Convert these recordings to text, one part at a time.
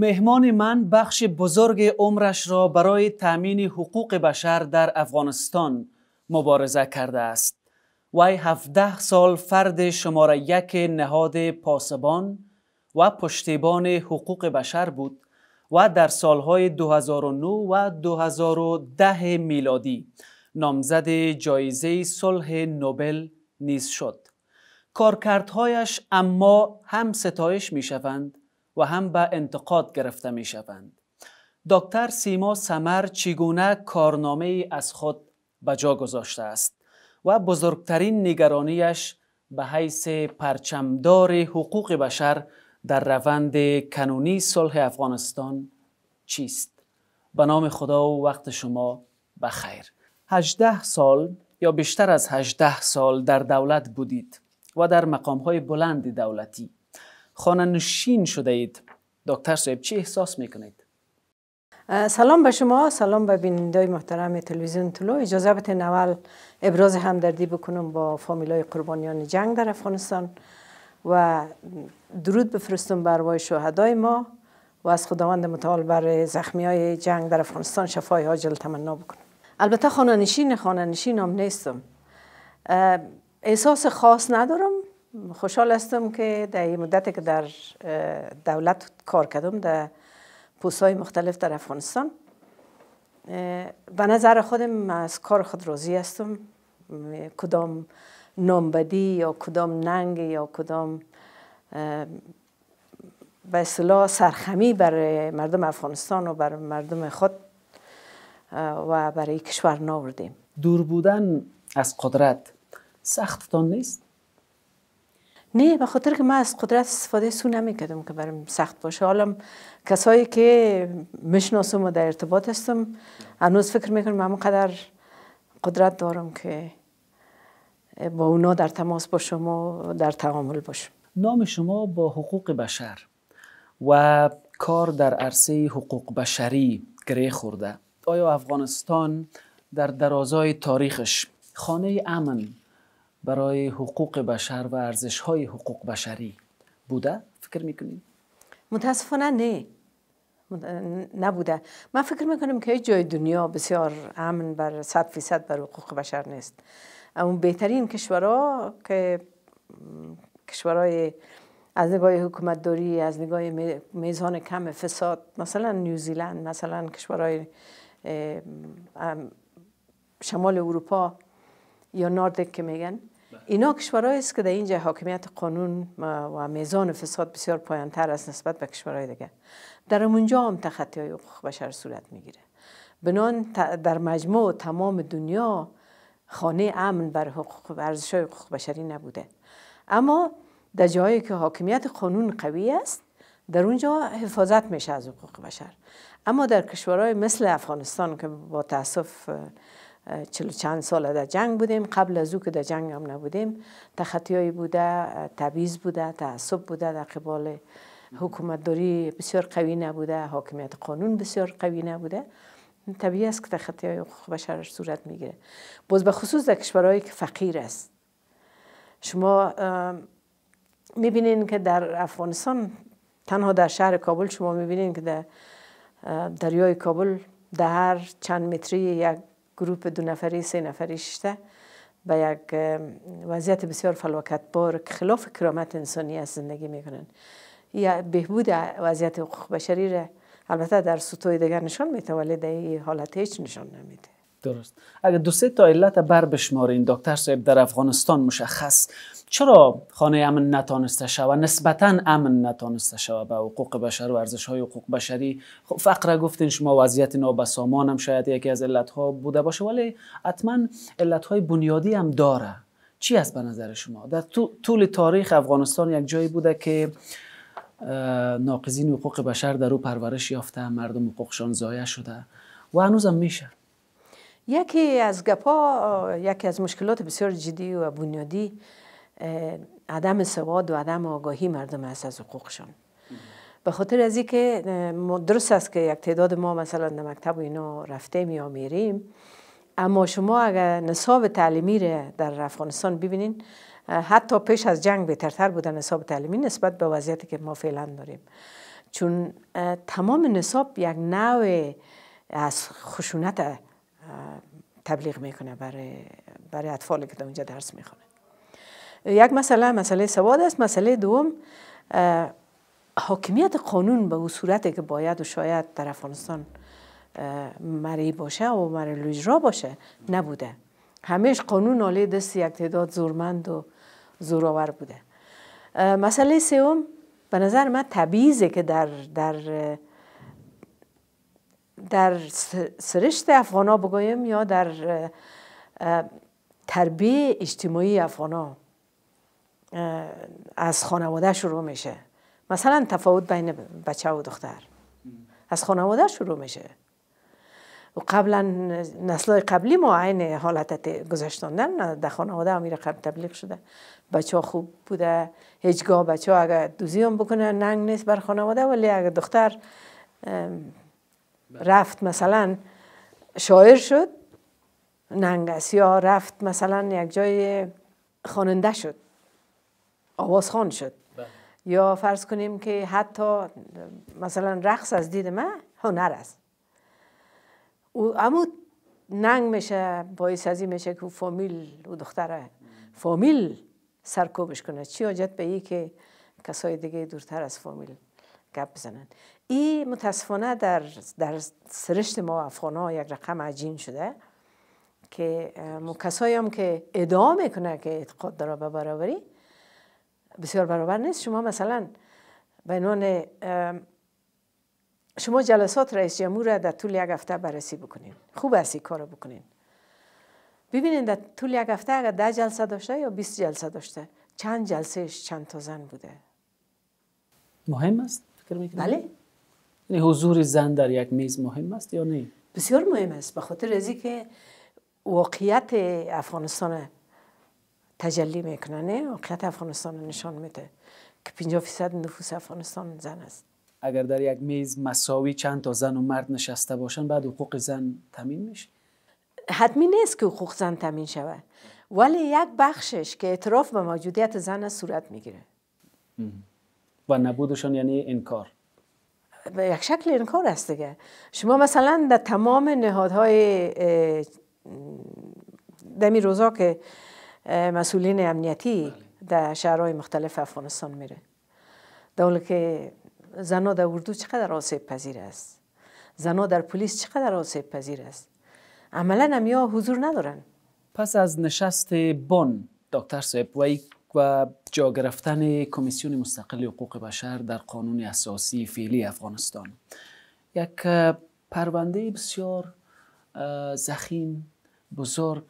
مهمان من بخش بزرگ عمرش را برای تامین حقوق بشر در افغانستان مبارزه کرده است. وی 17 سال فرد شماره یک نهاد پاسبان و پشتیبان حقوق بشر بود و در سالهای 2009 و 2010 میلادی نامزد جایزه صلح نوبل نیز شد. کارکردهایش اما هم ستایش می شوند و هم به انتقاد گرفته می شوند. دکتر سیما سمر چگونه کارنامه ای از خود به جا گذاشته است و بزرگترین نگرانیش به حیث پرچمدار حقوق بشر در روند کنونی صلح افغانستان چیست؟ به نام خدا و وقت شما بخیر. 18 سال یا بیشتر از 18 سال در دولت بودید و در مقامهای بلند دولتی خانه نشین شده اید دکتر صاحب چی احساس میکنید سلام به شما سلام به بینندای محترم تلویزیون طلو اجازه بدید اول ابراز همدردی بکنم با فامیلای قربانیان جنگ در افغانستان و درود بفرستم بر وای شهدای ما و از خداوند متعال بر زخمی های جنگ در افغانستان شفای عاجل تمنا بکنم البته خانه نشین خانه نشینم نیستم احساس خاص ندارم خوشحال هستم که در این مدت که در دولت کار کردم در های مختلف در افغانستان به نظر خودم از کار خود راضی هستم کدام نامبدی یا کدام ننگ یا کدام به سرخمی برای مردم افغانستان و بر مردم خود و برای کشور ناوردیم دور بودن از قدرت تان نیست؟ نه به خاطر که من از قدرت استفاده سو نمیکردم که برم سخت باشه حالا کسایی که میشناسم و در ارتباط هستم هنوز فکر میکنم من قدر قدرت دارم که با اونا در تماس باشم و در تعامل باشم نام شما با حقوق بشر و کار در عرصه حقوق بشری گره خورده آیا افغانستان در درازای تاریخش خانه امن برای حقوق بشر و ارزش های حقوق بشری بوده فکر میکنید متاسفانه نه نبوده من فکر میکنم که جای دنیا بسیار امن بر صد فیصد بر حقوق بشر نیست اون بهترین کشورها که کشورهای از نگاه حکومت داری از نگاه میزان کم فساد مثلا نیوزیلند مثلا کشورهای شمال اروپا یا ناردک که میگن بله. اینا کشورهایی است که در اینجا حاکمیت قانون و میزان فساد بسیار پایانتر است نسبت به کشورهای دیگه در اونجا هم تخطی های حقوق بشر صورت میگیره بنان در مجموع تمام دنیا خانه امن بر حقوق ارزش حقوق بشری نبوده اما در جایی که حاکمیت قانون قوی است در اونجا حفاظت میشه از حقوق بشر اما در کشورهای مثل افغانستان که با تاسف چلو چند سال در جنگ بودیم قبل از او که در جنگ هم نبودیم هایی بوده تبیز بوده تعصب بوده در قبال حکومتداری بسیار قوی نبوده حاکمیت قانون بسیار قوی نبوده طبیعی است که تخطی های حقوق بشرش صورت میگیره باز به خصوص در کشورهایی که فقیر است شما میبینین که در افغانستان تنها در شهر کابل شما میبینین که در دریای کابل در چند متری یک گروپ دو نفری سه نفری شده به یک وضعیت بسیار فلوکت بار خلاف کرامت انسانی از زندگی میکنن یا بهبود وضعیت حقوق بشری را البته در سطوح دیگر نشان میده ولی در این حالت هیچ نشان نمیده درست اگر دو سه تا علت بر این دکتر صاحب در افغانستان مشخص چرا خانه امن نتانسته شوه نسبتا امن نتانسته شوه به حقوق بشر و ارزش های حقوق بشری خب فقره گفتین شما وضعیت نابسامان هم شاید یکی از علت ها بوده باشه ولی حتما علت های بنیادی هم داره چی است به نظر شما در طول تاریخ افغانستان یک جایی بوده که ناقضین حقوق بشر در او پرورش یافته مردم حقوقشان زایه شده و هنوزم میشه یکی از گپا یکی از مشکلات بسیار جدی و بنیادی عدم سواد و عدم آگاهی مردم است از حقوقشان به خاطر از که درست است که یک تعداد ما مثلا در مکتب و اینا رفته می میریم اما شما اگر نصاب تعلیمی را در افغانستان ببینین حتی پیش از جنگ بهترتر بودن نصاب تعلیمی نسبت به وضعیتی که ما فعلا داریم چون تمام نصاب یک نوع از خشونت تبلیغ میکنه برای برای اطفالی که در اونجا درس میخونه یک مسئله مسئله سواد است مسئله دوم حاکمیت قانون به اون صورتی که باید و شاید در افغانستان مری باشه و مری اجرا باشه نبوده همیش قانون آلی دست یک تعداد زورمند و زورآور بوده مسئله سوم به نظر من که در در در سرشت افغانا بگویم یا در تربیه اجتماعی افغانا از خانواده شروع میشه مثلا تفاوت بین بچه و دختر از خانواده شروع میشه و قبلا نسل قبلی ما عین حالت گذشتندن در خانواده امیر قبل تبلیغ شده بچه خوب بوده هیچگاه بچه اگر دوزی هم بکنه ننگ نیست بر خانواده ولی اگر دختر رفت مثلا شاعر شد یا رفت مثلا یک جای خواننده شد آوازخوان شد بله. یا فرض کنیم که حتی مثلا رقص از دید من هنر است او ننگ میشه باعث از میشه که فامیل او دختره فامیل سرکوبش کنه چی حاجت به ای که کسای دیگه دورتر از فامیل گپ بزنند؟ ای متاسفانه در, در سرشت ما افغان ها یک رقم عجین شده که کسایی هم که ادعا میکنه که اعتقاد داره به برابری بسیار برابر نیست شما مثلا به عنوان شما جلسات رئیس جمهور را در طول یک هفته بررسی بکنین خوب است این کار بکنین ببینین در طول یک هفته اگر ده جلسه داشته یا 20 جلسه داشته چند جلسهش چند تا زن بوده مهم است فکر بله یعنی حضور زن در یک میز مهم است یا نه بسیار مهم است به خاطر ازی که واقعیت افغانستان تجلی میکنه واقعیت افغانستان نشان میده که 50 فیصد نفوس افغانستان زن است اگر در یک میز مساوی چند تا زن و مرد نشسته باشن بعد حقوق زن تامین میشه حتمی نیست که حقوق زن تامین شود ولی یک بخشش که اعتراف به موجودیت زن صورت میگیره و نبودشان یعنی انکار به یک شکل انکار است دیگه شما مثلا در تمام نهادهای دمی روزا که مسئولین امنیتی بله. در شهرهای مختلف افغانستان میره در که زنا در اردو چقدر آسیب پذیر است زنا در پلیس چقدر آسیب پذیر است عملا هم یا حضور ندارن پس از نشست بان دکتر صاحب و و جا گرفتن کمیسیون مستقل حقوق بشر در قانون اساسی فعلی افغانستان یک پرونده بسیار زخیم بزرگ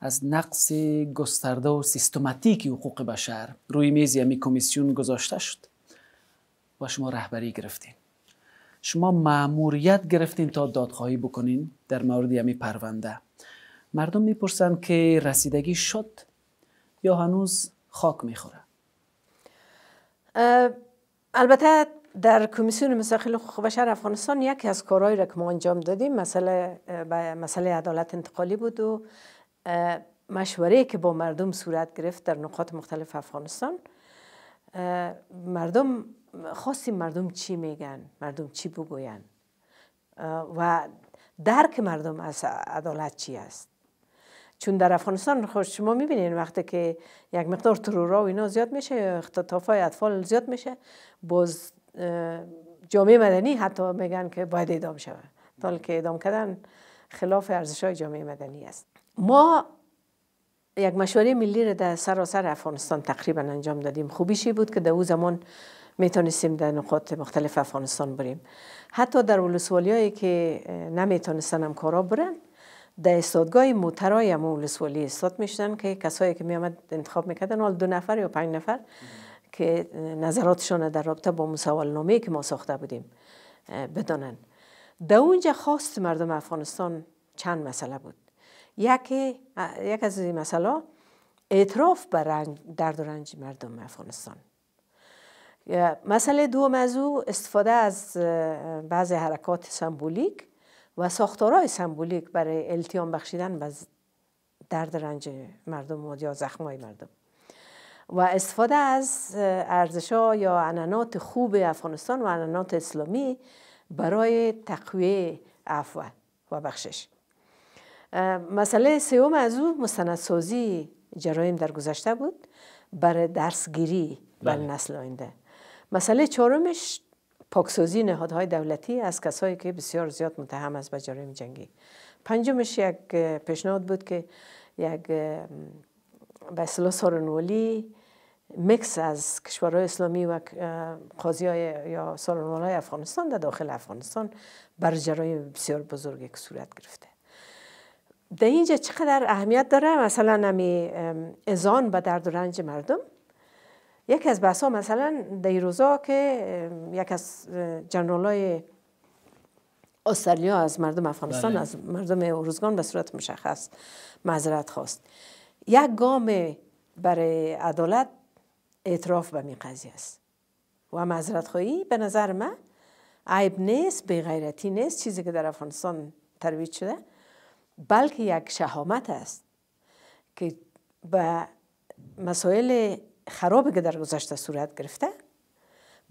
از نقص گسترده و سیستماتیک حقوق بشر روی میز یمی یعنی کمیسیون گذاشته شد و شما رهبری گرفتین شما معموریت گرفتین تا دادخواهی بکنین در مورد یمی یعنی پرونده مردم میپرسند که رسیدگی شد یا هنوز خاک میخوره البته در کمیسیون مسائل حقوق بشر افغانستان یکی از کارهایی را که ما انجام دادیم مسئله مسئله عدالت انتقالی بود و مشوره که با مردم صورت گرفت در نقاط مختلف افغانستان مردم خواستیم مردم چی میگن مردم چی بگوین و درک مردم از عدالت چی است چون در افغانستان خوش شما میبینین وقتی که یک مقدار ترورا و اینا زیاد میشه اختطاف های اطفال زیاد میشه باز جامعه مدنی حتی میگن که باید اعدام شده تا که ادام کردن خلاف ارزش های جامعه مدنی است ما یک مشوره ملی را در سراسر افغانستان تقریبا انجام دادیم خوبیشی بود که در او زمان میتونستیم در نقاط مختلف افغانستان بریم حتی در ولسوالی هایی که نمیتونستن هم کارا برن در استادگاه موترای مولسولی ولسوالی استاد میشدن که کسایی که میامد انتخاب میکردن حال دو نفر یا پنج نفر که نظراتشان در رابطه با نامه که ما ساخته بودیم بدانن در اونجا خواست مردم افغانستان چند مسئله بود یکی یک از این مسئله اعتراف به درد و رنج مردم افغانستان مسئله دوم از او استفاده از بعض حرکات سمبولیک و ساختارهای سمبولیک برای التیام بخشیدن و درد رنج مردم یا زخمای مردم و استفاده از ارزشها یا انانات خوب افغانستان و انانات اسلامی برای تقویه عفو و بخشش مسئله سوم از او مستندسازی جرایم در گذشته بود برای درسگیری بر بله. نسل آینده مسئله چهارمش پاکسازی نهادهای دولتی از کسایی که بسیار زیاد متهم است به جرایم جنگی پنجمش یک پیشنهاد بود که یک به اصطلاح مکس از کشورهای اسلامی و قاضی یا سالنوال افغانستان در داخل افغانستان بر جرایم بسیار بزرگی که صورت گرفته در اینجا چقدر اهمیت داره مثلا نمی ازان به درد و رنج مردم یکی از بحث ها مثلا دیروزا که یک از جنرال های استرالیا از مردم افغانستان بله. از مردم اروزگان به صورت مشخص معذرت خواست یک گام برای عدالت اعتراف به این است و معذرت خواهی به نظر من عیب نیست به غیرتی نیست چیزی که در افغانستان ترویج شده بلکه یک شهامت است که به مسائل خرابی که در گذشته صورت گرفته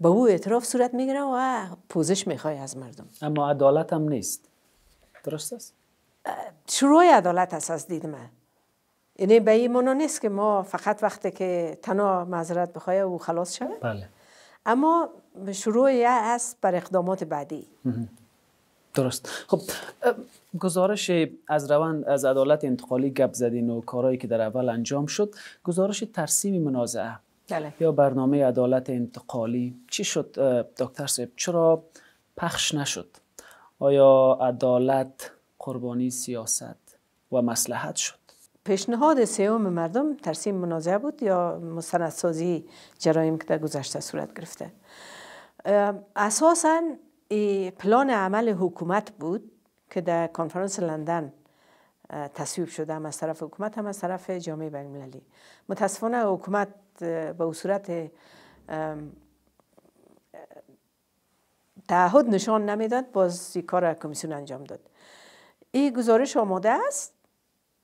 به او اعتراف صورت میگیره و پوزش میخوای از مردم اما عدالت هم نیست درست است شروع عدالت است از دید من یعنی به این مانا نیست که ما فقط وقتی که تنها معذرت بخواه او خلاص شود بله. اما شروع است بر اقدامات بعدی درست خب گزارش از روند از عدالت انتقالی گپ زدین و کارهایی که در اول انجام شد گزارش ترسیم منازعه بله. یا برنامه عدالت انتقالی چی شد دکتر سیب چرا پخش نشد آیا عدالت قربانی سیاست و مسلحت شد پیشنهاد سیوم مردم ترسیم منازعه بود یا مستندسازی جرایم که در گذشته صورت گرفته اساساً پلان عمل حکومت بود که در کنفرانس لندن تصویب شده هم از طرف حکومت هم از طرف جامعه بین المللی متاسفانه حکومت به صورت تعهد نشان نمیداد باز کار کمیسیون انجام داد این گزارش آماده است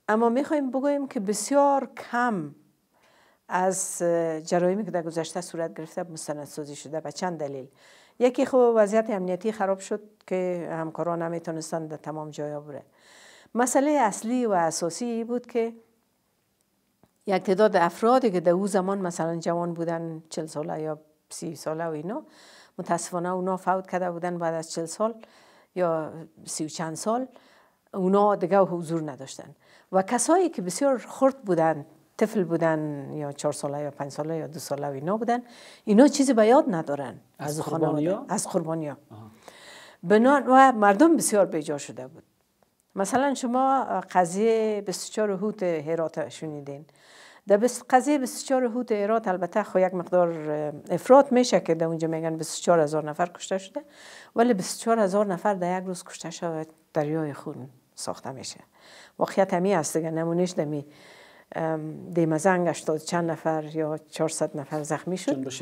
اما میخوایم بگوییم که بسیار کم از جرایمی که در گذشته صورت گرفته مستندسازی شده به چند دلیل یکی خب وضعیت امنیتی خراب شد که همکاران نمیتونستن در تمام جایا بره مسئله اصلی و اساسی بود که یک تعداد افرادی که در او زمان مثلا جوان بودن چل ساله یا سی ساله و اینا متاسفانه اونا فوت کرده بودن بعد از چل سال یا سی و چند سال اونا دیگه حضور نداشتن و کسایی که بسیار خرد بودند طفل بودن یا چهار ساله یا پنج ساله یا دو ساله و اینا بودن اینا چیزی به یاد ندارن از خانواده از ها بنان و مردم بسیار بیجا شده بود مثلا شما قضیه 24 هوت هرات شنیدین در قضیه 24 هوت هرات البته خو یک مقدار افراد میشه که در اونجا میگن 24 هزار نفر کشته شده ولی 24 هزار نفر در یک روز کشته شده دریای خون ساخته میشه واقعیت همی هست دیگه نمونش دمی دیمزنگ تا چند نفر یا 400 نفر زخمی شد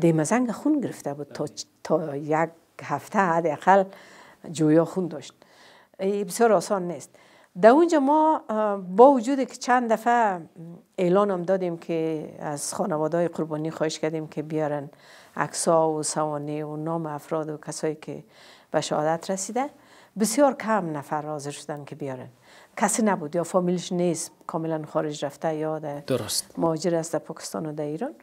دیمزنگ خون گرفته بود تا, تا یک هفته حداقل جویا خون داشت بسیار آسان نیست در اونجا ما با وجود که چند دفعه اعلان هم دادیم که از خانواده قربانی خواهش کردیم که بیارن اکسا و سوانه و نام افراد و کسایی که به شهادت رسیده بسیار کم نفر حاضر شدن که بیارن کسی نبود یا فامیلش نیست کاملا خارج رفته یا در درست مهاجر است در پاکستان و در ایران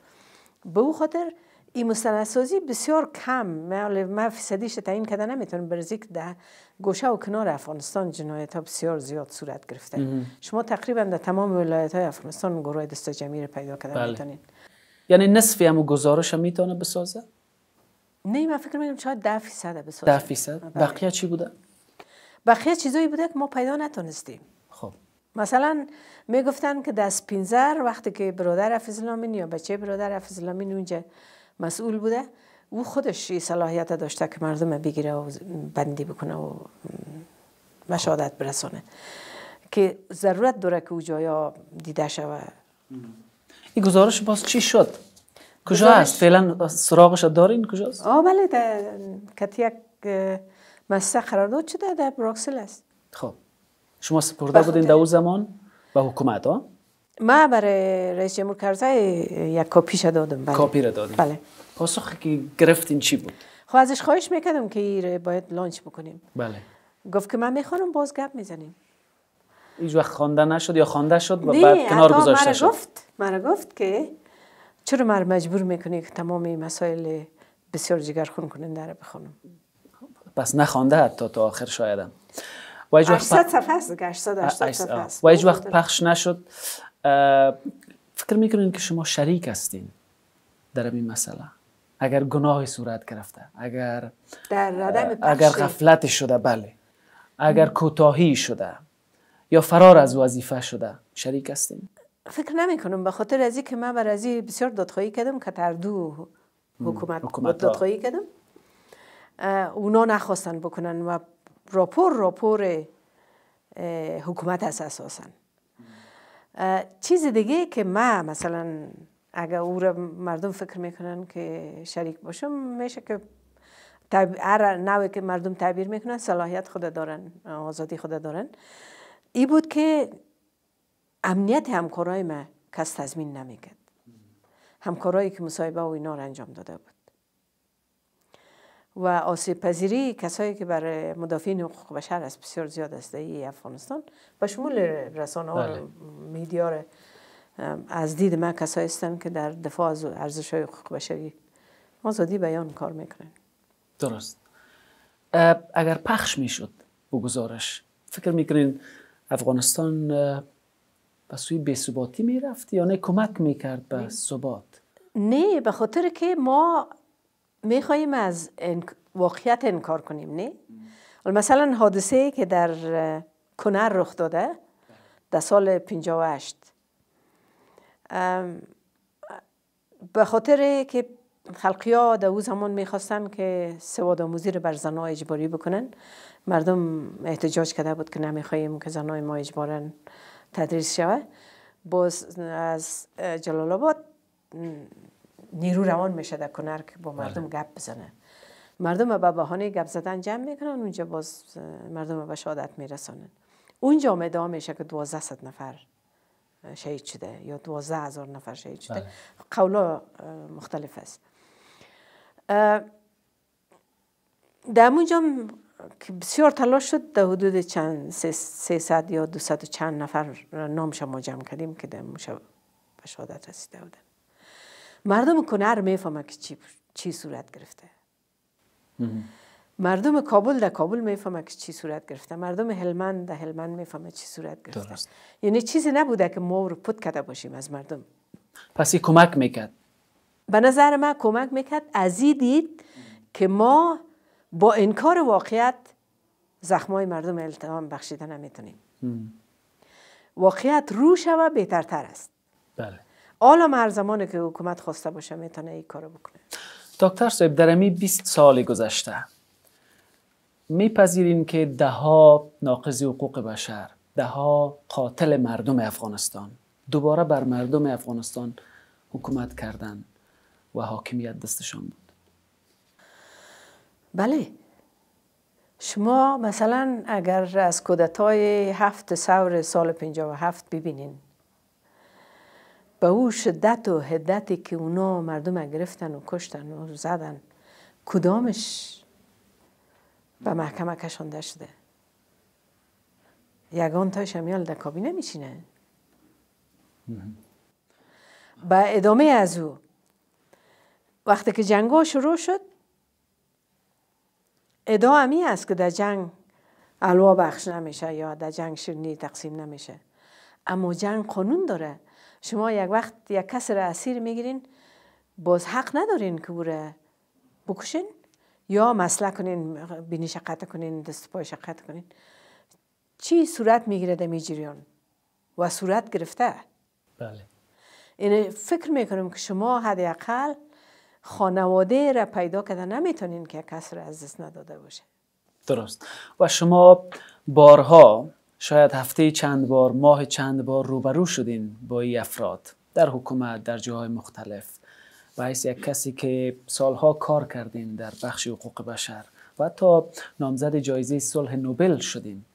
به او خاطر این مستندسازی بسیار کم من فیصدیش تعیین کرده نمیتونم برزی که در گوشه و کنار افغانستان جنایت ها بسیار زیاد صورت گرفته شما تقریبا در تمام ولایت های افغانستان گروه دستا جمعی پیدا کرده بله. میتونین یعنی نصف هم گزارش هم میتونه بسازه؟ نه من فکر میکنم شاید ده فیصد بسازه ده فیصد؟ بله. بقیه چی بوده؟ بقیه چیزایی بوده که ما پیدا نتونستیم خب مثلا میگفتن که دست پینزر وقتی که برادر حفیظ یا بچه برادر حفیظ اونجا مسئول بوده او خودش صلاحیت داشته که مردم بگیره و بندی بکنه و مشادت برسانه که ضرورت داره که او جایا دیده شوه این گزارش باز چی شد؟ کجا هست؟ فعلا سراغش دارین کجاست؟ آه بله در یک مسته قرارداد شده در براکسل است خب شما سپرده بودین در زمان به حکومت ها ما برای رئیس جمهور کرزه یک کپی شد دادم بله. کپی را دادیم بله پاسخ که گرفتین چی بود خب ازش خواهش میکردم که این باید لانچ بکنیم بله گفت که من میخوانم باز گپ میزنیم ایج وقت خوانده نشد یا خوانده شد و بعد کنار گذاشته شد گفت مرا گفت که چرا مرا مجبور میکنی که تمام مسائل بسیار جگرخون کننده را بخونم پس نخوانده حتی تا آخر شایدم و هیچ وقت و وقت خب، پخش نشد فکر میکنین که شما شریک هستین در این مسئله اگر گناهی صورت گرفته اگر در اگر غفلت شده بله اگر کوتاهی شده یا فرار از وظیفه شده شریک هستین فکر نمی کنم به خاطر از که من بر از بسیار دادخواهی کردم که تر دو حکومت, حکومت دادخواهی کردم اونا نخواستن بکنن و راپور راپور حکومت است اساسا چیز دیگه که ما مثلا اگر او مردم فکر میکنن که شریک باشم میشه که هر نوعی که مردم تعبیر میکنن صلاحیت خود دارن آزادی خود دارن ای بود که امنیت همکارای ما کس تضمین نمیکرد همکارایی که مصاحبه و اینا را انجام داده بود و آسیب پذیری کسایی که برای مدافعین حقوق بشر از بسیار زیاد است در افغانستان به شمول بله. رسانه ها بله. میدیا از دید من کسایی هستند که در دفاع از ارزش های حقوق بشری آزادی بیان کار میکنن درست اگر پخش میشد به گزارش فکر میکنین افغانستان به سوی بیثباتی میرفت یا نه کمک میکرد به ثبات نه به خاطر که ما میخواهیم از واقعیت انکار کنیم نه؟ مثلا حادثه که در کنر رخ داده در سال 58 به خاطر که خلقی ها در او زمان میخواستن که سواد آموزی رو بر زنها اجباری بکنن مردم احتجاج کرده بود که نمیخواییم که زنای ما اجبارن تدریس شود باز از جلال آباد نیرو روان میشه در کنر که با مردم بله. گپ بزنه مردم با بهانه گپ زدن جمع میکنن اونجا باز مردم به شادت میرسانن اونجا ادعا میشه که 1200 نفر شهید شده یا 12000 هزار نفر شهید شده بله. قولا مختلف است در اونجا که بسیار تلاش شد در حدود چند ست یا 200 چند نفر نامش ما جمع کردیم که در شهادت رسیده بودن مردم کنر میفهمه که چی, چی صورت گرفته مردم کابل در کابل میفهمه که چی صورت گرفته مردم هلمند در هلمند میفهمه چی صورت گرفته یعنی چیزی نبوده که ما رو پت کده باشیم از مردم پس کمک میکرد به نظر من کمک میکرد از دید که ما با انکار واقعیت زخمای مردم التهام بخشیده نمیتونیم واقعیت رو شوه بهترتر است بله آلم هر زمانی که حکومت خواسته باشه میتونه این کارو بکنه دکتر صاحب درمی امی 20 سال گذشته میپذیریم که دهها ناقضی حقوق بشر دهها قاتل مردم افغانستان دوباره بر مردم افغانستان حکومت کردن و حاکمیت دستشان بود بله شما مثلا اگر از کودتای هفت سور سال 57 ببینین به او شدت و هدتی که اونا مردم گرفتن و کشتن و زدن کدامش به محکمه کشانده شده یگان تا شمیال در کابینه میشینه با ادامه از او وقتی که جنگ شروع شد ادعا است که در جنگ علوا بخش نمیشه یا در جنگ شیرنی تقسیم نمیشه اما جنگ قانون داره شما یک وقت یک کس را اسیر میگیرین باز حق ندارین که بوره بکشین یا مسئله کنین بینی شقت کنین دست پای کنین چی صورت میگیره در جریان و صورت گرفته بله این یعنی فکر میکنم که شما حداقل خانواده را پیدا کرده نمیتونین که کس را از دست نداده باشه درست و شما بارها شاید هفته چند بار ماه چند بار روبرو شدیم با این افراد در حکومت در جاهای مختلف و یک کسی که سالها کار کردیم در بخش حقوق بشر و تا نامزد جایزه صلح نوبل شدیم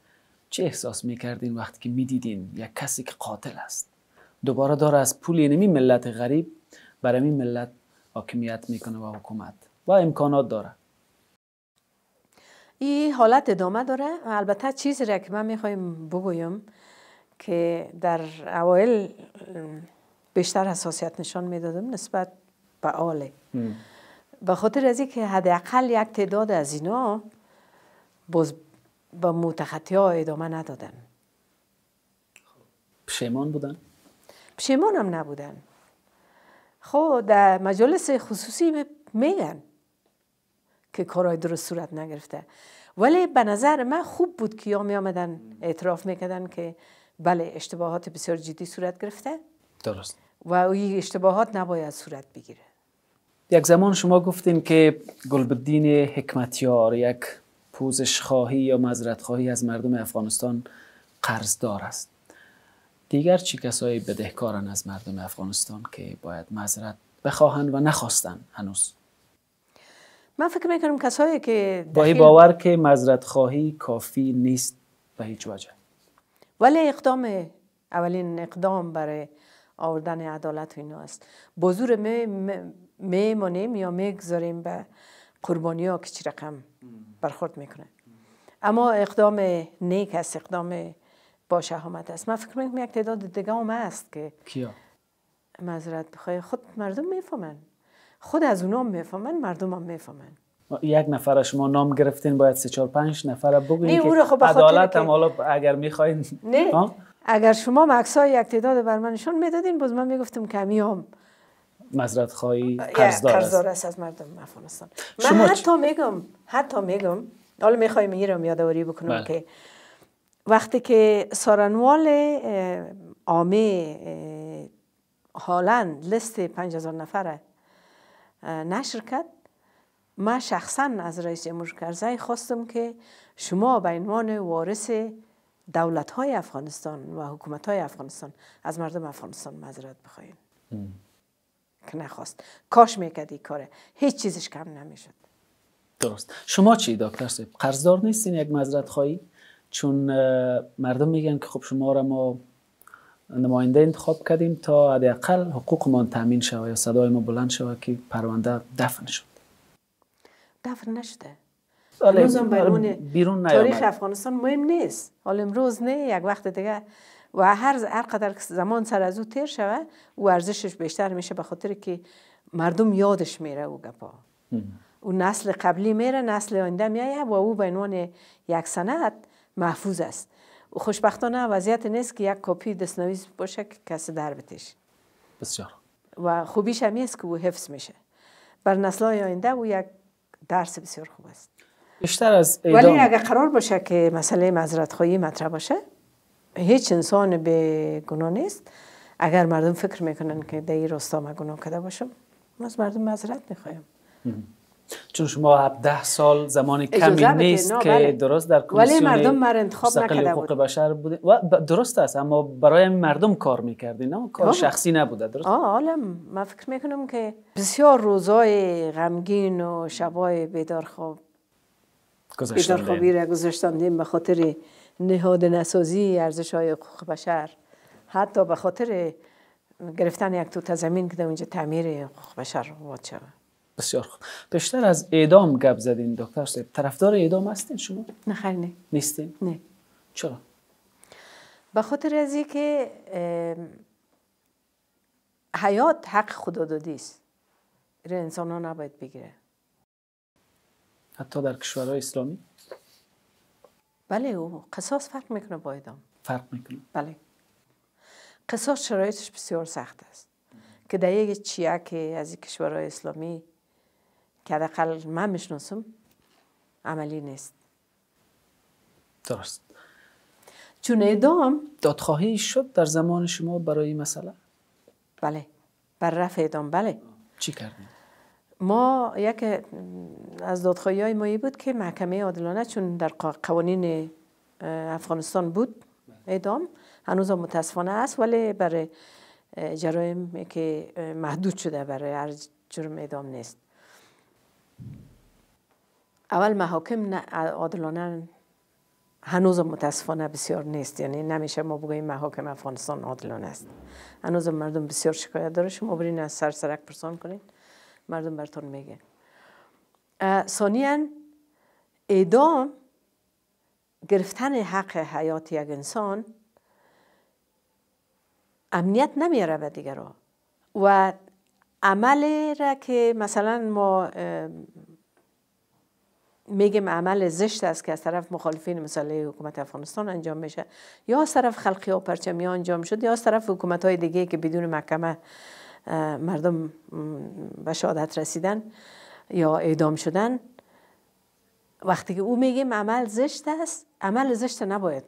چه احساس میکردین وقتی که میدیدین یک کسی که قاتل است دوباره داره از پول نمی ملت غریب برای این ملت حاکمیت میکنه و حکومت و امکانات داره این حالت ادامه داره البته چیزی را که من میخوایم بگویم که در اوایل بیشتر حساسیت نشان میدادم نسبت به آله به خاطر از که حداقل یک تعداد از اینا باز با متخطی ها ادامه ندادن پشیمان بودن؟ پشیمان هم نبودن خب در مجالس خصوصی میگن که کارهای درست صورت نگرفته ولی به نظر من خوب بود که یا می آمدن اعتراف میکردن که بله اشتباهات بسیار جدی صورت گرفته درست و این اشتباهات نباید صورت بگیره یک زمان شما گفتین که گلبدین حکمتیار یک پوزش خواهی یا مذرت خواهی از مردم افغانستان قرضدار است دیگر چی کسایی بدهکارن از مردم افغانستان که باید مذرت بخواهند و نخواستن هنوز من فکر میکنم کسایی که با باور که مزرد خواهی کافی نیست به هیچ وجه ولی اقدام اولین اقدام برای آوردن عدالت و اینو است بزرگ میمانیم یا میگذاریم به قربانی ها که چی رقم برخورد میکنه اما اقدام نیک است اقدام با شهامت است من فکر میکنم یک تعداد دیگه هم است که کیا مزرد بخواه خود مردم میفهمن خود از اونا میفهمن مردم هم میفهمن یک نفر شما نام گرفتین باید سه چهار پنج نفر بگوین که خب عدالت هم حالا اگر میخواین نه آه؟ اگر شما های یک تعداد بر منشون میدادین باز من میگفتم کمیام مزرد خواهی قرضدار است از مردم افغانستان من حتی میگم حتی میگم حالا میخوایم این رو یادآوری بکنم بله. که وقتی که سارنوال عامه هالند لیست 5000 نفره نشر کرد من شخصا از رئیس جمهور کرزی خواستم که شما به عنوان وارث دولت های افغانستان و حکومت های افغانستان از مردم افغانستان معذرت بخواین که نخواست کاش میکدی کاره هیچ چیزش کم نمیشد درست شما چی دکتر صاحب قرضدار نیستین یک مذرت خواهی چون مردم میگن که خب شما را ما نماینده انتخاب کردیم تا حداقل حقوقمان تامین شود یا صدای ما بلند شود که پرونده دفن شد دفن نشده بیرون آره، تاریخ افغانستان مهم نیست حال امروز نه یک وقت دیگه و هر هر قدر زمان سر از او تیر شوه او ارزشش بیشتر میشه به خاطر که مردم یادش میره او گپا او نسل قبلی میره نسل آینده میایه و او به عنوان یک سند محفوظ است خوشبختانه وضعیت نیست که یک کپی دستنویز باشه که کسی در بتش بسیار و خوبیش هم است که او حفظ میشه بر نسلهای آینده او یک درس بسیار خوب است بیشتر از ولی اگر قرار باشه که مسئله مذرت خواهی مطرح باشه هیچ انسان به گناه نیست اگر مردم فکر میکنن که در این راستا من گناه کرده باشم ما از مردم معذرت میخوایم چون شما 17 سال زمان کمی نیست بله. که بله. درست در کمیسیون ولی مردم مر انتخاب نکرده حقوق بشر بوده و درست است اما برای مردم کار میکردین نه کار شخصی نبوده درست آه من فکر میکنم که بسیار روزای غمگین و شبای بیدار خوابی را گذاشتاندیم به خاطر نهاد نسازی ارزش های حقوق بشر حتی به خاطر گرفتن یک تو تزمین که در اونجا تعمیر حقوق بشر بود شود بسیار خوب بیشتر از اعدام گپ زدین دکتر صاحب طرفدار اعدام هستین شما نه خیر نه نیستین نه چرا به خاطر از که حیات حق خدا دادی است را انسان ها نباید بگیره حتی در کشورهای اسلامی بله او قصاص فرق میکنه با اعدام فرق میکنه بله قصاص شرایطش بسیار سخت است که در یک چیه که از کشورهای اسلامی که داخل من میشناسم عملی نیست درست چون ادام دادخواهی شد در زمان شما برای مسئله؟ بله بر رفع ادام بله چی کردیم؟ ما یک از دادخواهی های مایی بود که محکمه عادلانه چون در قوانین افغانستان بود ادام هنوز هم متاسفانه است ولی برای جرایم که محدود شده برای هر جرم ادام نیست اول محاکم عادلانه هنوز متاسفانه بسیار نیست یعنی نمیشه ما بگوییم محاکم افغانستان عادلانه است هنوز مردم بسیار شکایت داره شما برین از سر سرک پرسان کنین مردم برتون میگه ثانیا اعدام گرفتن حق حیات یک انسان امنیت نمیاره به دیگران و عمل را که مثلا ما میگیم عمل زشت است که از طرف مخالفین مسئله حکومت افغانستان انجام میشه یا از طرف خلقی و پرچمی انجام شد یا از طرف حکومت های دیگه که بدون محکمه مردم به شهادت رسیدن یا اعدام شدن وقتی که او میگه عمل زشت است عمل زشت نباید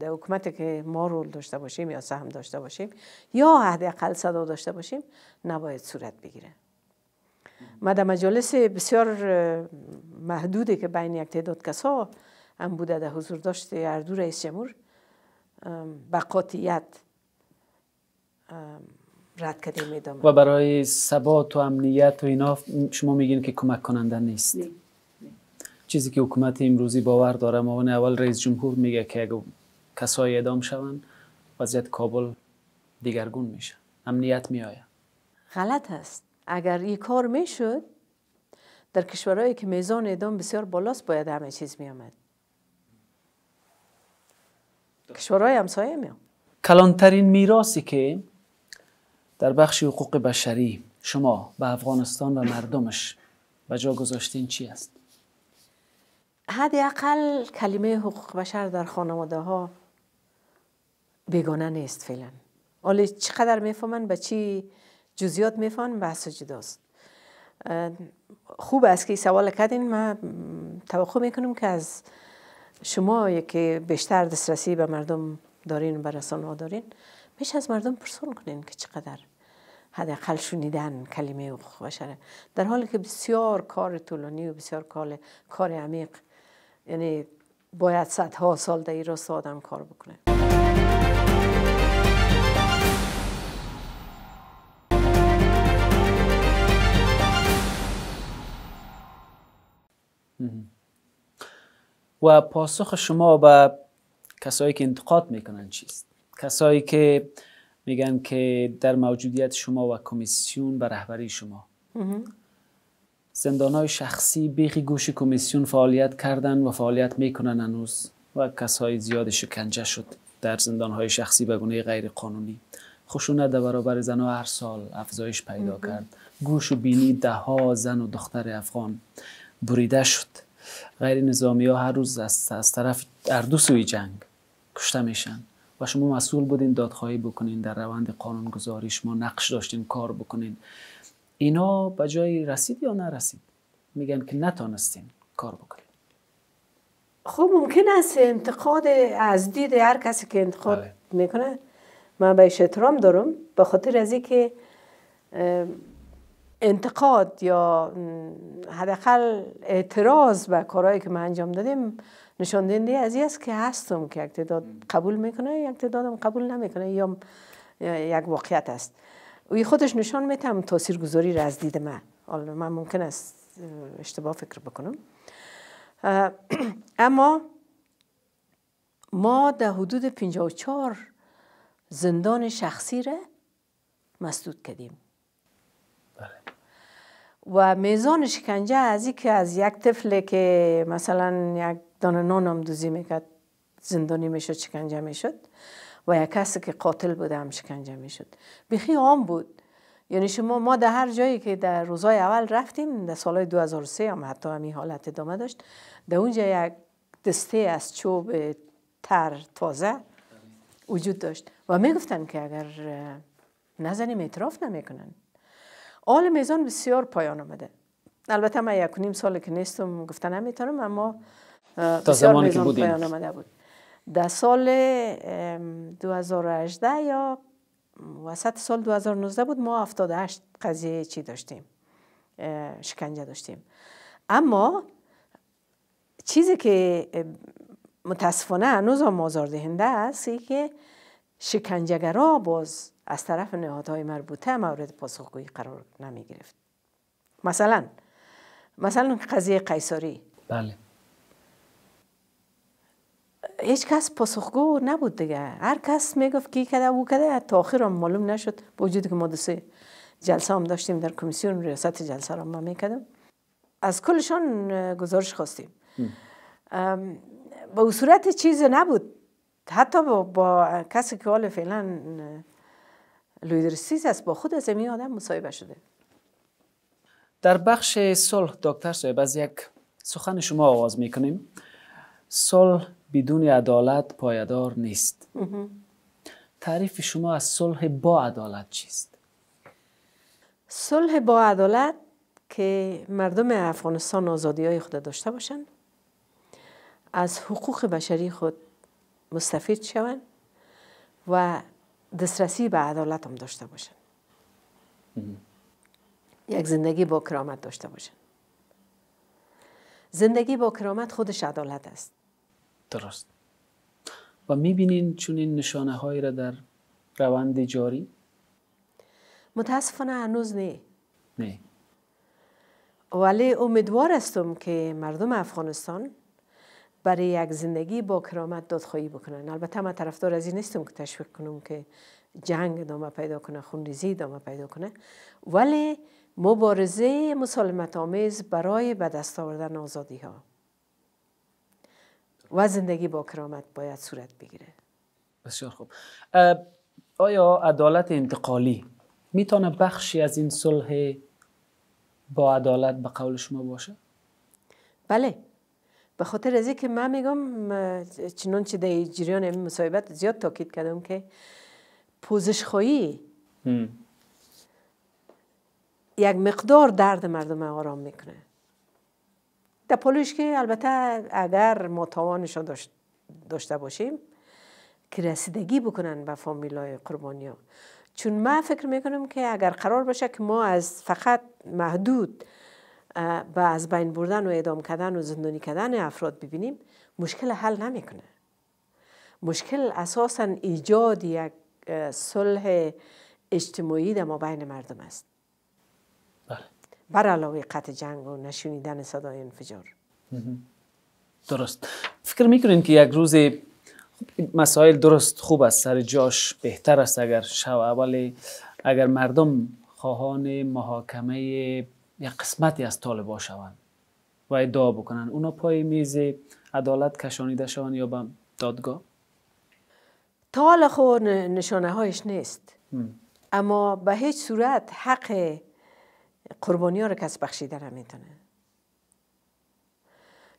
در حکومتی که ما رول داشته باشیم یا سهم داشته باشیم یا حداقل صدا داشته باشیم نباید صورت بگیره ما در مجالس بسیار محدودی که بین یک تعداد کسا هم بوده در حضور داشته هر دو رئیس جمهور به قاطیت رد کده و برای ثبات و امنیت و اینا شما میگین که کمک کننده نیست چیزی که حکومت امروزی باور داره معاون اول رئیس جمهور میگه که اگه کسای ادام شوند وضعیت کابل دیگرگون میشه امنیت میآید غلط است. اگر این کار میشد در کشورهایی که میزان اعدام بسیار بالاست باید همه چیز میامد کشورهای همسایه میام کلانترین میراسی که در بخش حقوق بشری شما به افغانستان و مردمش به جا گذاشتین چی است؟ حد اقل کلمه حقوق بشر در خانواده ها بیگانه نیست فعلا حالا چقدر میفهمن به چی جزیات میفهم بحث جداست خوب است که سوال کردین من توقع میکنم که از شما که بیشتر دسترسی به مردم دارین و رسانه دارین میشه از مردم پرسون کنین که چقدر حداقل شنیدن کلمه و بشره در حالی که بسیار کار طولانی و بسیار کار کار عمیق یعنی باید صدها سال در این آدم کار بکنه و پاسخ شما به کسایی که انتقاد میکنن چیست کسایی که میگن که در موجودیت شما و کمیسیون به رهبری شما زندان های شخصی بیخی گوش کمیسیون فعالیت کردن و فعالیت میکنن هنوز و کسای زیاد شکنجه شد در زندان های شخصی به گونه غیر قانونی خشونت در برابر زن و هر سال افزایش پیدا کرد گوش و بینی ده ها زن و دختر افغان بریده شد غیر نظامی ها هر روز از, از طرف در سوی جنگ کشته میشن و شما مسئول بودین دادخواهی بکنین در روند قانونگذاری شما نقش داشتین کار بکنین اینا به جایی رسید یا نرسید میگن که نتانستین کار بکنین خب ممکن است انتقاد از دید هر کسی که انتقاد بله. میکنه من بهش احترام دارم به خاطر از اینکه انتقاد یا حداقل اعتراض به کارهایی که ما انجام دادیم نشان دهنده از است که هستم که یک تعداد قبول میکنه یک تعدادم قبول نمیکنه یا یک واقعیت است وی خودش نشان میتم تاثیرگذاری را از دید من حالا من ممکن است اشتباه فکر بکنم اما ما در حدود 54 زندان شخصی را مسدود کردیم و میزان شکنجه از که از یک طفل که مثلا یک دانه نان هم دوزی میکرد زندانی میشد شکنجه میشد و یک کسی که قاتل بوده هم شکنجه میشد بیخی عام بود یعنی شما ما در هر جایی که در روزای اول رفتیم در سال 2003 هم حتی همین حالت ادامه داشت در اونجا یک دسته از چوب تر تازه وجود داشت و میگفتن که اگر نزنیم اعتراف نمیکنن آل میزان بسیار پایان آمده البته من یک نیم سال که نیستم گفته نمیتونم اما بسیار میزان پایان آمده بود در سال 2018 یا وسط سال 2019 بود ما 78 قضیه چی داشتیم شکنجه داشتیم اما چیزی که متاسفانه هنوز هم آزار دهنده است که شکنجهگرا باز از طرف نهادهای مربوطه مورد پاسخگویی قرار نمی گرفت مثلا مثلا قضیه قیصری بله هیچ کس پاسخگو نبود دیگه هر کس میگفت کی کده او کده تا آخر معلوم نشد وجود که ما دو سه جلسه هم داشتیم در کمیسیون ریاست جلسه را ما میکردم از کلشان گزارش خواستیم با صورت چیز نبود حتی با, کسی که حال فعلا لویدرسیز است با خود از این آدم مصاحبه شده در بخش صلح دکتر صاحب از یک سخن شما آغاز میکنیم صلح بدون عدالت پایدار نیست تعریف شما از صلح با عدالت چیست صلح با عدالت که مردم افغانستان آزادی های خود داشته باشند از حقوق بشری خود مستفید شوند و دسترسی به عدالت هم داشته باشن یک زندگی با کرامت داشته باشن زندگی با کرامت خودش عدالت است درست و میبینین چون این نشانه هایی را در روند جاری؟ متاسفانه هنوز نه نه ولی امیدوار هستم که مردم افغانستان برای یک زندگی با کرامت دادخواهی بکنن البته من طرفدار از این نیستم که تشویق کنم که جنگ ادامه پیدا کنه خونریزی ادامه پیدا کنه ولی مبارزه مسالمت آمیز برای به دست آوردن آزادی ها و زندگی با کرامت باید صورت بگیره بسیار خوب آیا عدالت انتقالی میتونه بخشی از این صلح با عدالت به قول شما باشه بله به خاطر از که من میگم چنان چه در جریان این زیاد تاکید کردم که پوزش خواهی یک مقدار درد مردم آرام میکنه در پالوش که البته اگر ما توانش داشت داشته باشیم که رسیدگی بکنن به فامیلای قربانی چون من فکر میکنم که اگر قرار باشه که ما از فقط محدود به از بین بردن و اعدام کردن و زندانی کردن افراد ببینیم مشکل حل نمیکنه مشکل اساسا ایجاد یک صلح اجتماعی در ما بین مردم است بله. بر علاوه قطع جنگ و نشونیدن صدای انفجار درست فکر میکنین که یک روز مسائل درست خوب است سر جاش بهتر است اگر شو اولی اگر مردم خواهان محاکمه یک قسمتی از طالبا شوند و ادعا بکنن اونا پای میز عدالت کشانیده شوند یا به دادگاه تال خود نشانه هایش نیست اما به هیچ صورت حق قربانی ها رو کس بخشیده نمیتونه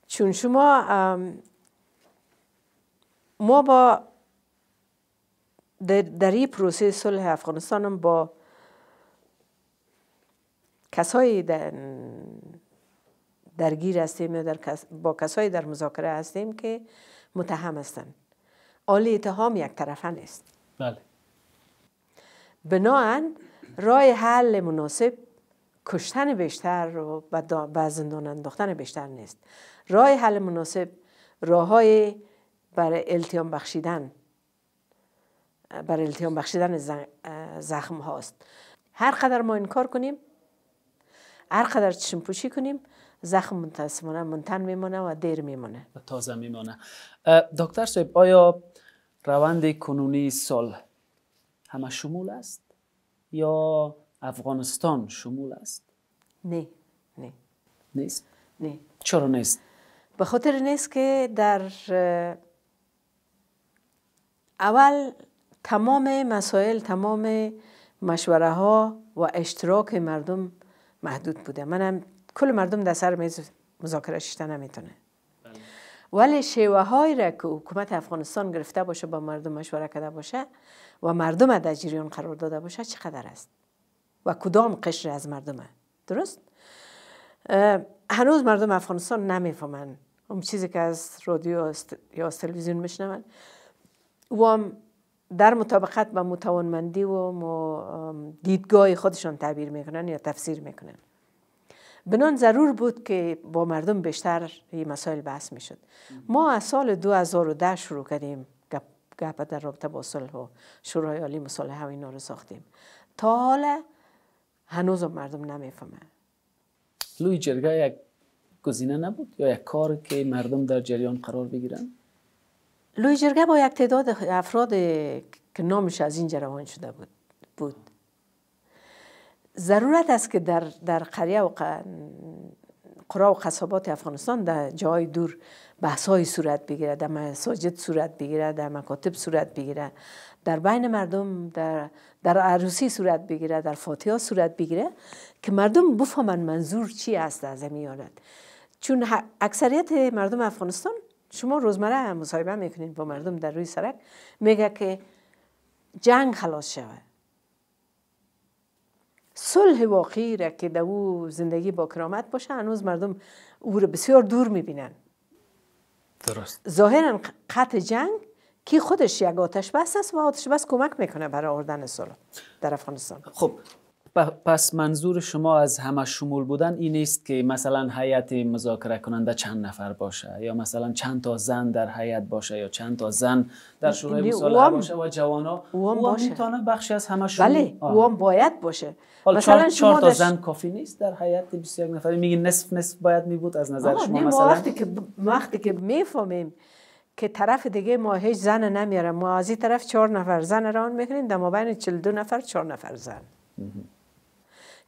چون شما ما با در, در این پروسه صلح افغانستان با کسایی درگیر هستیم در با کسایی در مذاکره هستیم که متهم هستند عالی اتهام یک طرفه نیست بله بناهن رای حل مناسب کشتن بیشتر و به زندان انداختن بیشتر نیست رای حل مناسب راه برای التیام بخشیدن برای التیام بخشیدن زخم هاست هر قدر ما این کار کنیم هر قدر چشم پوشی کنیم زخم منتسمونه منتن میمونه و دیر میمانه و تازه میمونه دکتر صاحب آیا روند کنونی سال همه شمول است یا افغانستان شمول است نه نه نیست نه چرا نیست به خاطر نیست که در اول تمام مسائل تمام مشوره ها و اشتراک مردم محدود بوده منم کل مردم در سر میز مذاکره شیشته نمیتونه بله. ولی شیوه را که حکومت افغانستان گرفته باشه با مردم مشوره کرده باشه و مردم در جریان قرار داده باشه چقدر است و کدام قشر از مردمه درست هنوز مردم افغانستان نمیفهمن اون چیزی که از رادیو یا از تلویزیون میشنون و در مطابقت با متوانمندی و دیدگاه خودشان تعبیر میکنن یا تفسیر میکنن بنان ضرور بود که با مردم بیشتر این مسائل بحث میشد ما از سال 2010 شروع کردیم گپ در رابطه با صلح و شورای عالی مصالحه و اینا رو ساختیم تا حالا هنوز مردم نمیفهمه لوی جرگه یک گزینه نبود یا یک کار که مردم در جریان قرار بگیرن لوی جرگه با یک تعداد افراد که نامش از این جروان شده بود بود ضرورت است که در, در قریه و قرا قصابات افغانستان در جای دور بحث های صورت بگیره در مساجد صورت بگیره در مکاتب صورت بگیره در بین مردم در, در عروسی صورت بگیره در فاتحه صورت بگیره که مردم بفهمن منظور چی است از این چون اکثریت مردم افغانستان شما روزمره مصاحبه میکنید با مردم در روی سرک میگه که جنگ خلاص شود صلح واقعی را که در او زندگی با کرامت باشه هنوز مردم او را بسیار دور میبینن درست ظاهرا قطع جنگ که خودش یک آتش بس است و آتش بس کمک میکنه برای آوردن صلح در افغانستان خب پس منظور شما از همه شمول بودن این نیست که مثلا هیئت مذاکره کننده چند نفر باشه یا مثلا چند تا زن در هیئت باشه یا چند تا زن در بله، شورای مصالحه باشه و جوانا وام باشه بخشی از همه شمول بله وام باید باشه حالا مثلا چهار تا زن کافی نیست در هیئت 21 نفری میگه نصف نصف باید می بود از نظر شما مثلا وقتی که وقتی که میفهمیم که طرف دیگه ما هیچ زن نمیاره ما از این طرف چهار نفر زن را میکنیم در مابین 42 نفر چهار نفر زن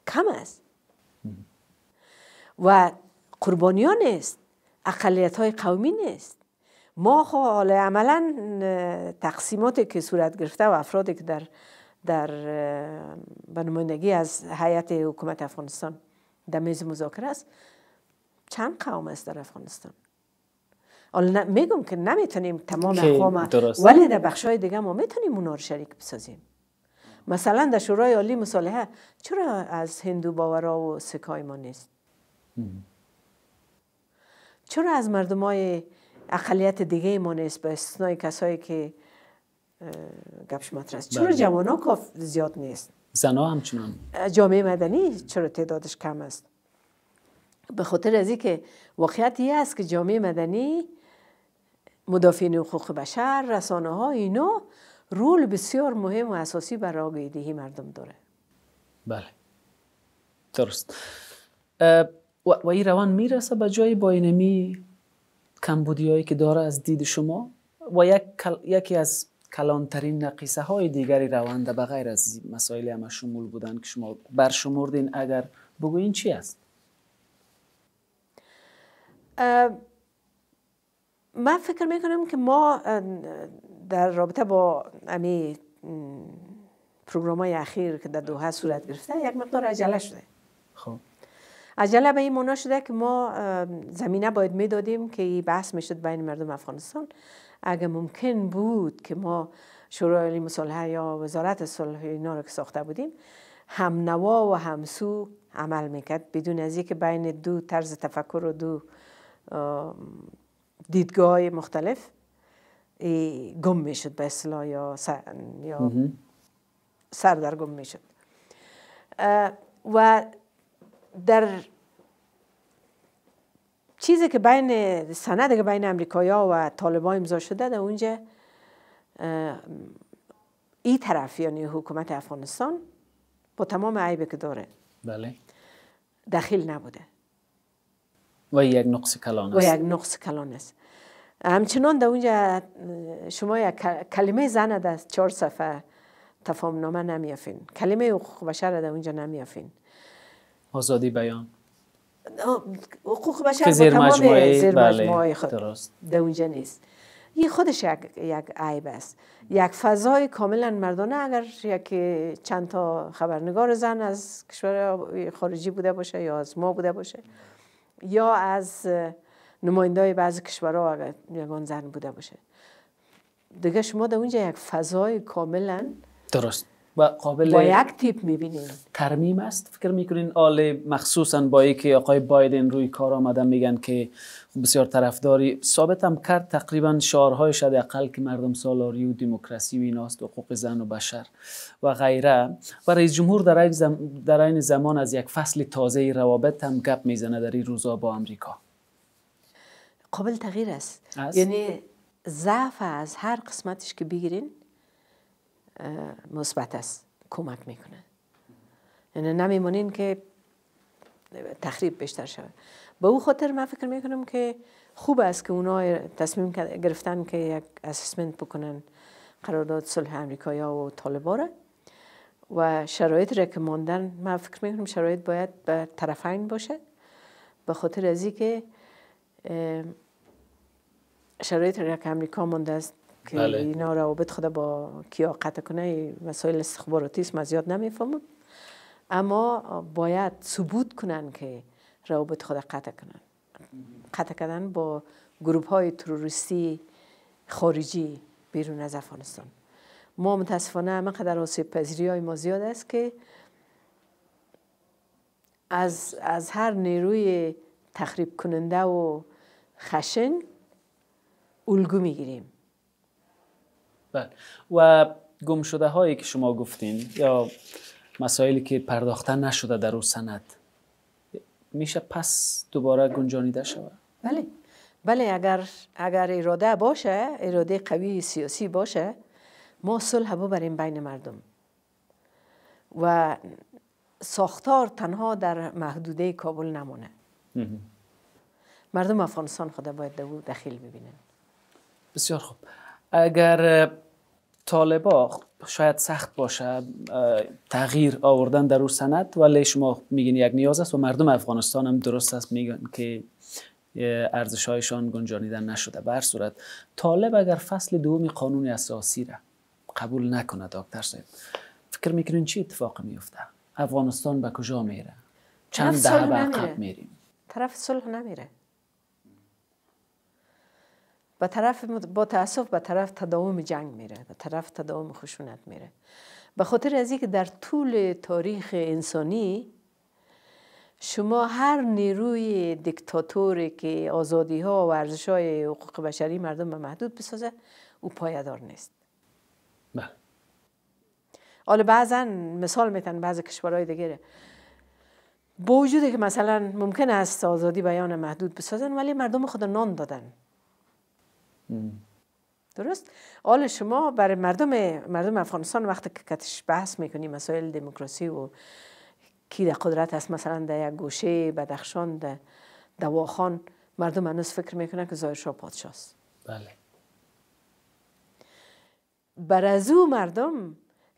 کم است و قربانیان است اقلیت های قومی نیست ما خب حال عملا تقسیماتی که صورت گرفته و افرادی که در در از حیات حکومت افغانستان در میز مذاکره است چند قوم است در افغانستان حالا میگم که نمیتونیم تمام اقوام ولی در های دیگه ما میتونیم اونا شریک بسازیم مثلا در شورای عالی مصالحه چرا از هندو باورا و سکای ما نیست چرا از مردم های اقلیت دیگه ما نیست به استثنای کسایی که گپش مطرح است چرا بله. جوان ها زیاد نیست زنا همچنان جامعه مدنی چرا تعدادش کم است به خاطر از که واقعیت یه است که جامعه مدنی مدافعین حقوق بشر رسانه ها اینا رول بسیار مهم و اساسی برای آگاهی مردم داره بله درست و, و این روان میرسه به جای اینمی کمبودی هایی که داره از دید شما و یک یکی از کلانترین نقیصه های دیگری روانده به غیر از مسائل همه شمول بودن که شما برشمردین اگر بگوین چی است؟ من فکر میکنم که ما در رابطه با امی پروگرام های اخیر که در دوحه صورت گرفته یک مقدار عجله شده خب عجله به این مانا شده که ما زمینه باید میدادیم که این بحث میشد بین مردم افغانستان اگر ممکن بود که ما شورای علی مصالحه یا وزارت صلح اینا رو که ساخته بودیم هم نوا و سو عمل میکرد بدون از اینکه بین دو طرز تفکر و دو دیدگاه مختلف ای گم میشد به اصلا یا سر یا در گم میشد و در چیزی که بین سند که بین امریکایا و طالبان امضا شده در اونجا ای طرف یعنی حکومت افغانستان با تمام عیبه که داره بله دخیل نبوده و یک نقص کلان است و یک نقص کلان است همچنان در اونجا شما یک کلمه زن در چهار صفحه تفاهم نامه نمیافین کلمه حقوق بشر در اونجا نمیافین آزادی بیان حقوق بشر زیر مجموعه, زیر بله، مجموعه خود در اونجا نیست این خودش یک, یک عیب است یک فضای کاملا مردانه اگر یک چندتا خبرنگار زن از کشور خارجی بوده باشه یا از ما بوده باشه یا از نماینده های بعضی کشورها اگر یگان زن بوده باشه دیگه شما در اونجا یک فضای کاملا درست و قابل با یک تیپ میبینید ترمیم است فکر میکنین آله مخصوصا با که آقای بایدن روی کار آمدن میگن که خب بسیار طرفداری ثابت هم کرد تقریبا شعارهای شده اقل که مردم سالاری و دموکراسی و ایناست و حقوق زن و بشر و غیره و رئیس جمهور در این زمان از یک فصل تازه روابط هم گپ میزنه در این روزا با آمریکا قابل تغییر است یعنی ضعف از هر قسمتش که بگیرین مثبت است کمک میکنه یعنی نمیمونین که تخریب بیشتر شود به او خاطر من فکر میکنم که خوب است که اونا تصمیم گرفتن که یک اسسمنت بکنن قرارداد صلح امریکایی و طالبا و شرایط را که ماندن من فکر میکنم شرایط باید به طرفین باشه به خاطر ازی که شرایط را که امریکا مونده است که بله. اینا روابط خود با کیا قطع کنه مسائل استخباراتی است زیاد نمیفهمم اما باید ثبوت کنن که روابط خود قطع کنن قطع کردن با گروپ های تروریستی خارجی بیرون از افغانستان ما متاسفانه همقدر آسیب پذیری های ما زیاد است که از, از هر نیروی تخریب کننده و خشن الگو میگیریم بله و شده هایی که شما گفتین یا مسائلی که پرداخته نشده در اون سند میشه پس دوباره گنجانیده شود بله بله اگر اگر اراده باشه اراده قوی سیاسی باشه ما صلح ببریم بین مردم و ساختار تنها در محدوده کابل نمونه مردم افغانستان خود باید دو دخیل ببینن بسیار خوب اگر طالبا شاید سخت باشه تغییر آوردن در او سند ولی شما میگین یک نیاز است و مردم افغانستان هم درست است میگن که ارزش هایشان گنجانیدن نشده بر صورت طالب اگر فصل دوم قانون اساسی را قبول نکنه دکتر صاحب فکر میکنین چی اتفاق میفته افغانستان به کجا میره چند دهه به عقب میریم طرف صلح نمیره با طرف با تاسف به طرف تداوم جنگ میره به طرف تداوم خشونت میره به خاطر از اینکه در طول تاریخ انسانی شما هر نیروی دیکتاتوری که آزادی ها و ارزش های حقوق بشری مردم به محدود بسازه او پایدار نیست بله حالا بعضا مثال میتن بعض کشورهای دیگه با وجود که مثلا ممکن است آزادی بیان محدود بسازن ولی مردم خود نان دادن درست آل شما برای مردم مردم افغانستان وقتی که کتش بحث میکنی مسائل دموکراسی و کی در قدرت است مثلا در یک گوشه بدخشان در دواخان مردم هنوز فکر میکنه که زایش شاه پادشاه است بله بر از او مردم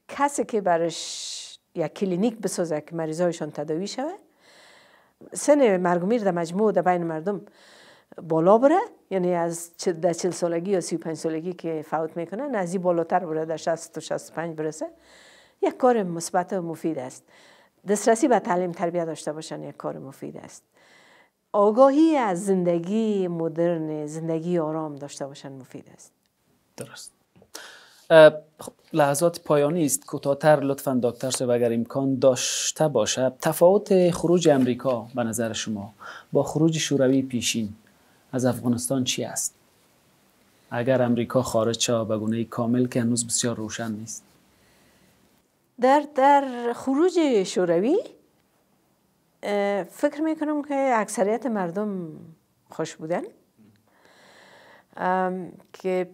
کسی که برش یک کلینیک بسازه که مریضایشان تداوی شوه سن مرگومیر در مجموع در بین مردم بالا بره یعنی از در چل سالگی یا سی پنج سالگی که فوت میکنن از این بالاتر بره در شست و شست پنج برسه یک کار مثبت و مفید است دسترسی به تعلیم تربیت داشته باشن یک کار مفید است آگاهی از زندگی مدرن زندگی آرام داشته باشن مفید است درست خب، لحظات پایانی است کوتاهتر لطفا دکتر شو اگر امکان داشته باشه تفاوت خروج امریکا به نظر شما با خروج شوروی پیشین از افغانستان چی است اگر امریکا خارج شود به گونه کامل که هنوز بسیار روشن نیست در در خروج شوروی فکر میکنم که اکثریت مردم خوش بودن که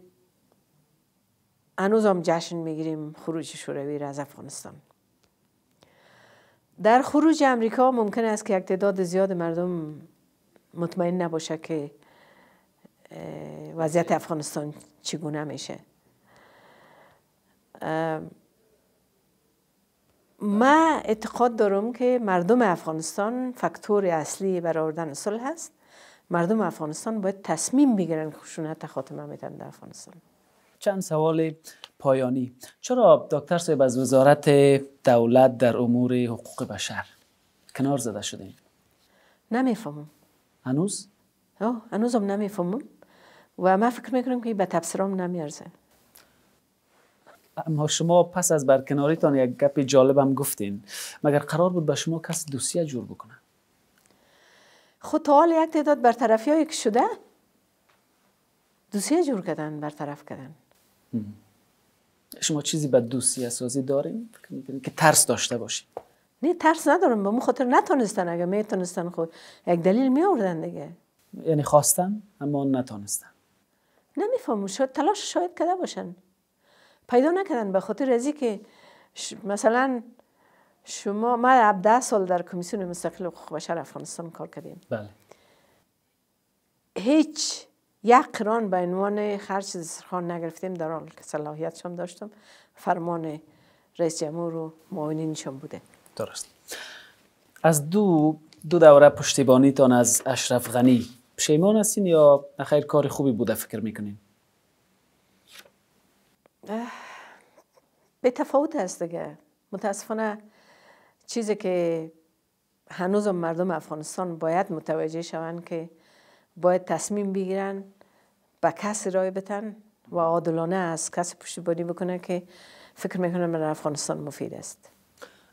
هنوز هم جشن میگیریم خروج شوروی را از افغانستان در خروج امریکا ممکن است که یک تعداد زیاد مردم مطمئن نباشه که وضعیت افغانستان چگونه میشه ما اعتقاد دارم که مردم افغانستان فکتور اصلی آوردن صلح هست مردم افغانستان باید تصمیم بگیرن که خشونت خاتمه میدن در افغانستان چند سوال پایانی چرا دکتر صاحب از وزارت دولت در امور حقوق بشر کنار زده شدیم؟ نمیفهمم هنوز؟ آه هم نمیفهمم و من فکر میکنیم که به تبصرام نمیارزه اما شما پس از برکناریتان یک گپ هم گفتین مگر قرار بود به شما کس دوسیه جور بکنه خود تا حال یک تعداد برطرفی هایی که شده دوسیه جور کردن برطرف کردن شما چیزی به دوسیه سازی داریم که ترس داشته باشید نه ترس ندارم به خاطر نتونستن اگه میتونستن خود یک دلیل می آوردن دیگه یعنی خواستن اما نتونستن نمیفهمم شاید تلاش شاید کرده باشن پیدا نکردن به خاطر ازی که مثلا شما ما 17 سال در کمیسیون مستقل حقوق بشر افغانستان کار کردیم بله هیچ یک قران به عنوان خرج نگرفتیم در حال که شم داشتم فرمان رئیس جمهور و معاونینشان بوده درست از دو دو دوره تان از اشرف غنی پشیمان هستین یا نخیر کار خوبی بوده فکر میکنین به تفاوت هست دیگه متاسفانه چیزی که هنوز مردم افغانستان باید متوجه شوند که باید تصمیم بگیرن به کس رای بتن و عادلانه از کسی پشتیبانی بکنه که فکر میکنه برای افغانستان مفید است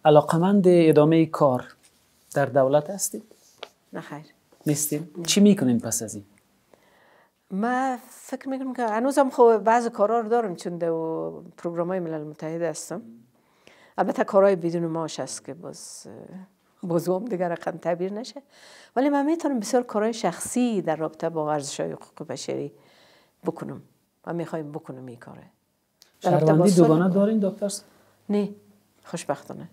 علاقمند ادامه کار در دولت هستید؟ نه نیستیم چی میکنین پس از این ما فکر میکنم که هنوزم خب بعض کارا رو دارم چون در پروگرام های ملل متحد هستم البته کارهای بدون ماش هست که باز بزوم دیگه رقم تعبیر نشه ولی من میتونم بسیار کارهای شخصی در رابطه با ارزش های حقوق بشری بکنم و میخوایم بکنم این کاره شهروندی دوگانه دارین دکتر؟ نه خوشبختانه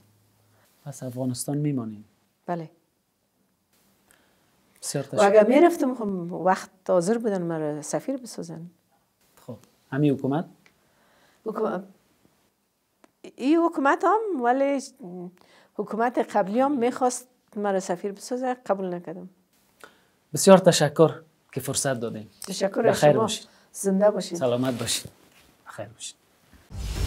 پس افغانستان میمانیم بله و اگر میرفتم خب وقت حاضر بودن مرا سفیر بسازن خب همین حکومت این حکومت هم ولی حکومت قبلی هم میخواست مرا سفیر بسازه قبول نکردم بسیار تشکر که فرصت دادیم تشکر شما باشید. زنده باشید سلامت باشید خیر باشید